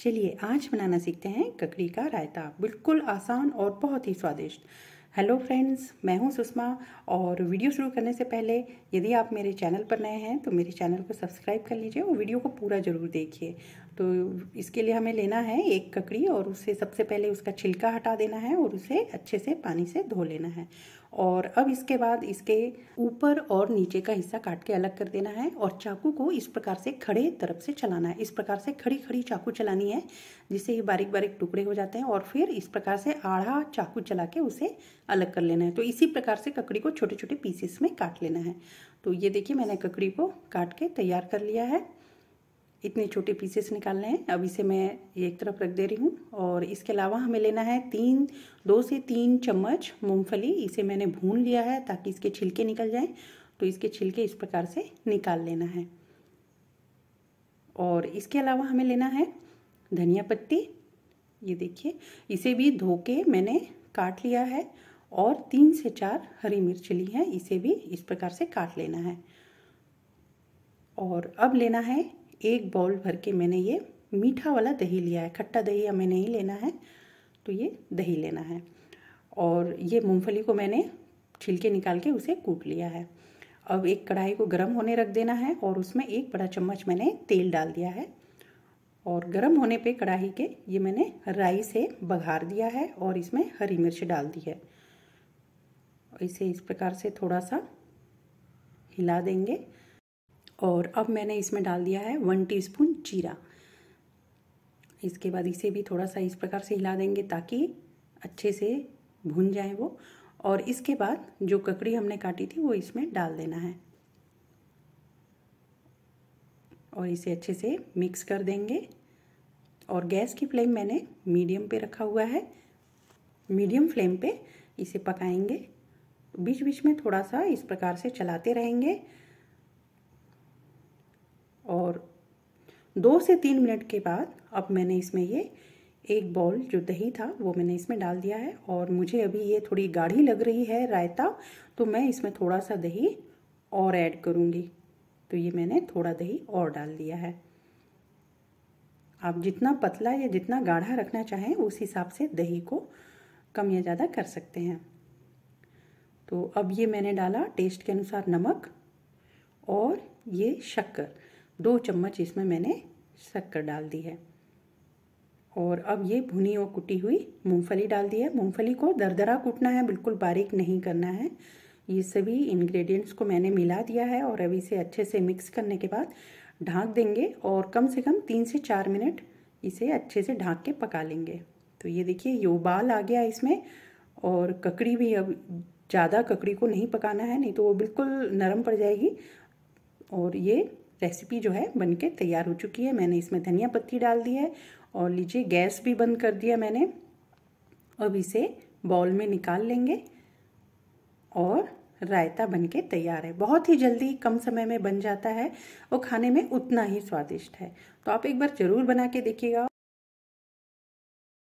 चलिए आज बनाना सीखते हैं ककड़ी का रायता बिल्कुल आसान और बहुत ही स्वादिष्ट हेलो फ्रेंड्स मैं हूं सुषमा और वीडियो शुरू करने से पहले यदि आप मेरे चैनल पर नए हैं तो मेरे चैनल को सब्सक्राइब कर लीजिए और वीडियो को पूरा ज़रूर देखिए तो इसके लिए हमें लेना है एक ककड़ी और उसे सबसे पहले उसका छिलका हटा देना है और उसे अच्छे से पानी से धो लेना है और अब इसके बाद इसके ऊपर और नीचे का हिस्सा काट के अलग कर देना है और चाकू को इस प्रकार से खड़े तरफ से चलाना है इस प्रकार से खड़ी खड़ी चाकू चलानी है जिससे ये बारीक बारीक टुकड़े हो जाते हैं और फिर इस प्रकार से आढ़ा चाकू चला के उसे अलग कर लेना है तो इसी प्रकार से ककड़ी को छोटे छोटे पीसेस में काट लेना है तो ये देखिए मैंने ककड़ी को काट के तैयार कर लिया है इतने छोटे पीसेस निकालने हैं अब इसे मैं एक तरफ रख दे रही हूँ और इसके अलावा हमें लेना है तीन दो से तीन चम्मच मूंगफली इसे मैंने भून लिया है ताकि इसके छिलके निकल जाएं तो इसके छिलके इस प्रकार से निकाल लेना है और इसके अलावा हमें लेना है धनिया पत्ती ये देखिए इसे भी धो के मैंने काट लिया है और तीन से चार हरी मिर्च ली है इसे भी इस प्रकार से काट लेना है और अब लेना है एक बाउल भर के मैंने ये मीठा वाला दही लिया है खट्टा दही हमें नहीं लेना है तो ये दही लेना है और ये मूंगफली को मैंने छिलके निकाल के उसे कूट लिया है अब एक कढ़ाई को गर्म होने रख देना है और उसमें एक बड़ा चम्मच मैंने तेल डाल दिया है और गर्म होने पे कढ़ाई के ये मैंने राई से बघार दिया है और इसमें हरी मिर्च डाल दी है इसे इस प्रकार से थोड़ा सा हिला देंगे और अब मैंने इसमें डाल दिया है वन टीस्पून जीरा इसके बाद इसे भी थोड़ा सा इस प्रकार से हिला देंगे ताकि अच्छे से भुन जाए वो और इसके बाद जो ककड़ी हमने काटी थी वो इसमें डाल देना है और इसे अच्छे से मिक्स कर देंगे और गैस की फ्लेम मैंने मीडियम पे रखा हुआ है मीडियम फ्लेम पे इसे पकाएंगे बीच बीच में थोड़ा सा इस प्रकार से चलाते रहेंगे और दो से तीन मिनट के बाद अब मैंने इसमें ये एक बॉल जो दही था वो मैंने इसमें डाल दिया है और मुझे अभी ये थोड़ी गाढ़ी लग रही है रायता तो मैं इसमें थोड़ा सा दही और ऐड करूँगी तो ये मैंने थोड़ा दही और डाल दिया है आप जितना पतला या जितना गाढ़ा रखना चाहें उस हिसाब से दही को कम या ज़्यादा कर सकते हैं तो अब ये मैंने डाला टेस्ट के अनुसार नमक और ये शक्कर दो चम्मच इसमें मैंने शक्कर डाल दी है और अब ये भुनी और कुटी हुई मूंगफली डाल दी है मूंगफली को दरदरा कूटना है बिल्कुल बारीक नहीं करना है ये सभी इंग्रेडिएंट्स को मैंने मिला दिया है और अब इसे अच्छे से मिक्स करने के बाद ढाँक देंगे और कम से कम तीन से चार मिनट इसे अच्छे से ढाँक के पका लेंगे तो ये देखिए ये उबाल आ गया इसमें और ककड़ी भी अब ज़्यादा ककड़ी को नहीं पकाना है नहीं तो वो बिल्कुल नरम पड़ जाएगी और ये रेसिपी जो है बन के तैयार हो चुकी है मैंने इसमें धनिया पत्ती डाल दी है और लीजिए गैस भी बंद कर दिया मैंने अब इसे बॉल में निकाल लेंगे और रायता बनके तैयार है बहुत ही जल्दी कम समय में बन जाता है और खाने में उतना ही स्वादिष्ट है तो आप एक बार ज़रूर बना के देखिएगा